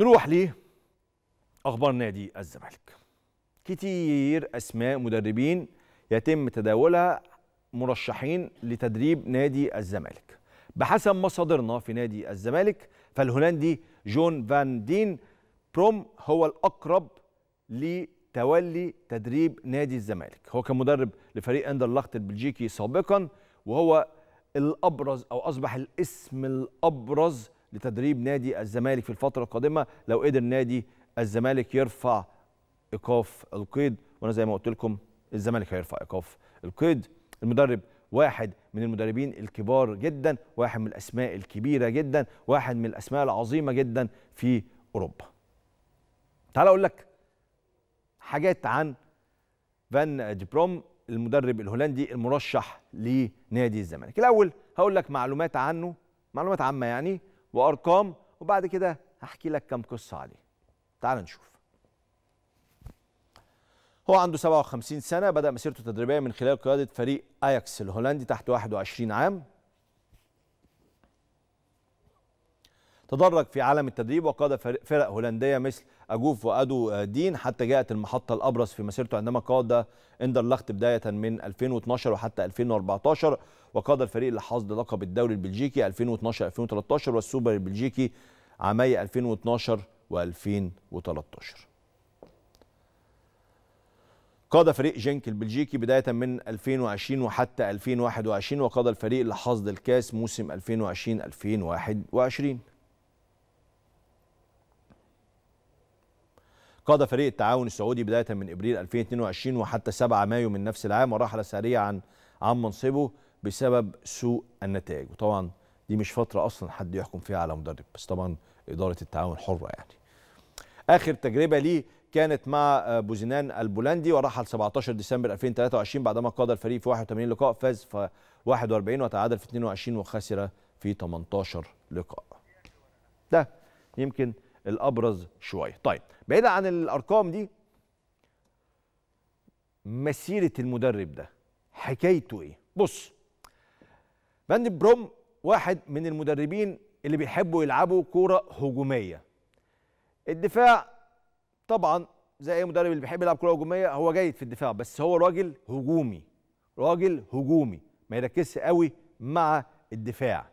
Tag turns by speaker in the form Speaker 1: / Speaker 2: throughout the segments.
Speaker 1: نروح ليه اخبار نادي الزمالك كتير اسماء مدربين يتم تداولها مرشحين لتدريب نادي الزمالك بحسب مصادرنا في نادي الزمالك فالهولندي جون فان دين بروم هو الاقرب لتولي تدريب نادي الزمالك هو كان مدرب لفريق اندرلخت البلجيكي سابقا وهو الابرز او اصبح الاسم الابرز لتدريب نادي الزمالك في الفترة القادمة لو قدر نادي الزمالك يرفع إيقاف القيد وأنا زي ما قلت لكم الزمالك هيرفع إيقاف القيد المدرب واحد من المدربين الكبار جدا واحد من الأسماء الكبيرة جدا واحد من الأسماء العظيمة جدا في أوروبا تعال أقول لك حاجات عن فان ديبروم المدرب الهولندي المرشح لنادي الزمالك الاول هقول لك معلومات عنه معلومات عامه يعني وارقام وبعد كده هحكي لك كام قصه عليه تعال نشوف هو عنده 57 سنه بدا مسيرته التدريبيه من خلال قياده فريق اياكس الهولندي تحت 21 عام تدرج في عالم التدريب وقاد فرق هولنديه مثل اجوف وادو آه، دين حتى جاءت المحطه الابرز في مسيرته عندما قاد اندرلخت بدايه من 2012 وحتى 2014 وقاد الفريق لحصد لقب الدوري البلجيكي 2012 2013 والسوبر البلجيكي عامي 2012 و2013 قاد فريق جينك البلجيكي بداية من 2020 وحتى 2021 وقاد الفريق لحصد الكاس موسم 2020-2021 قاد فريق التعاون السعودي بداية من إبريل 2022 وحتى 7 مايو من نفس العام ورحل سريعا عن منصبه بسبب سوء النتائج وطبعا دي مش فترة أصلا حد يحكم فيها على مدرب بس طبعا إدارة التعاون حرة يعني آخر تجربة ليه كانت مع آه، بوزنان البولندي ورحل 17 ديسمبر 2023 بعدما قاد الفريق في 81 لقاء فاز في 41 وتعادل في 22 وخسر في 18 لقاء ده يمكن الابرز شويه طيب بعيدا عن الارقام دي مسيره المدرب ده حكايته ايه بص فان بروم واحد من المدربين اللي بيحبوا يلعبوا كوره هجوميه الدفاع طبعا زي اي مدرب اللي بيحب يلعب كوره هجوميه هو جيد في الدفاع بس هو راجل هجومي راجل هجومي ما يركزش قوي مع الدفاع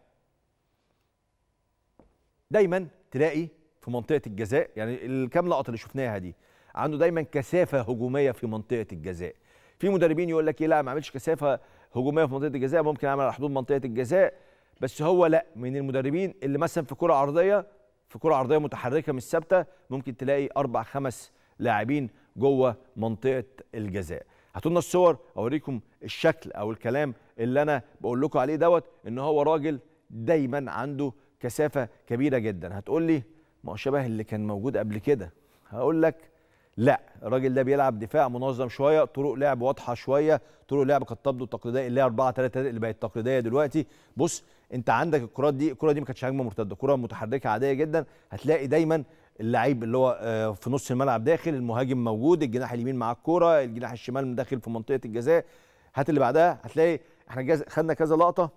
Speaker 1: دايما تلاقي في منطقه الجزاء يعني الكام لقطه اللي شفناها دي عنده دايما كثافه هجوميه في منطقه الجزاء في مدربين يقول لك ايه لا ما عملش كثافه هجوميه في منطقه الجزاء ممكن اعمل على حدود منطقه الجزاء بس هو لا من المدربين اللي مثلا في كره عرضيه في كره عرضيه متحركه مش ثابته ممكن تلاقي اربع خمس لاعبين جوه منطقه الجزاء هاتوا لنا الصور اوريكم الشكل او الكلام اللي انا بقول لكم عليه دوت ان هو راجل دايما عنده كثافه كبيره جدا هتقول لي ما هو شبه اللي كان موجود قبل كده هقول لك لا الراجل ده بيلعب دفاع منظم شويه طرق لعب واضحه شويه طرق لعب كانت تبدو تقليديه اللي هي 4 3 اللي بقت تقليديه دلوقتي بص انت عندك الكرات دي الكره دي ما كانتش هجمه مرتده كره متحركه عاديه جدا هتلاقي دايما اللعيب اللي هو آه، في نص الملعب داخل المهاجم موجود الجناح اليمين مع الكوره الجناح الشمال داخل في منطقه الجزاء هات اللي بعدها هتلاقي احنا خدنا كذا لقطه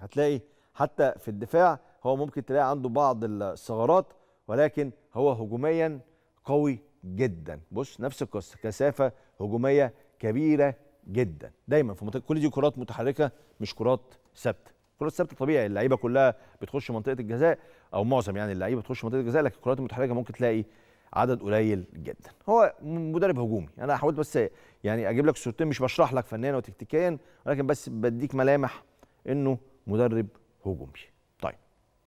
Speaker 1: هتلاقي حتى في الدفاع هو ممكن تلاقي عنده بعض الثغرات ولكن هو هجوميا قوي جدا بص نفس القصه كثافه هجوميه كبيره جدا دايما في منطقه كل دي كرات متحركه مش كرات ثابته كرات ثابته طبيعي اللعيبه كلها بتخش منطقه الجزاء او معظم يعني اللعيبه بتخش منطقه الجزاء لكن الكرات المتحركه ممكن تلاقي عدد قليل جدا هو مدرب هجومي انا حاولت بس يعني اجيب لك صورتين مش بشرح لك فنيا وتكتيكيا ولكن بس بديك ملامح انه مدرب هجومي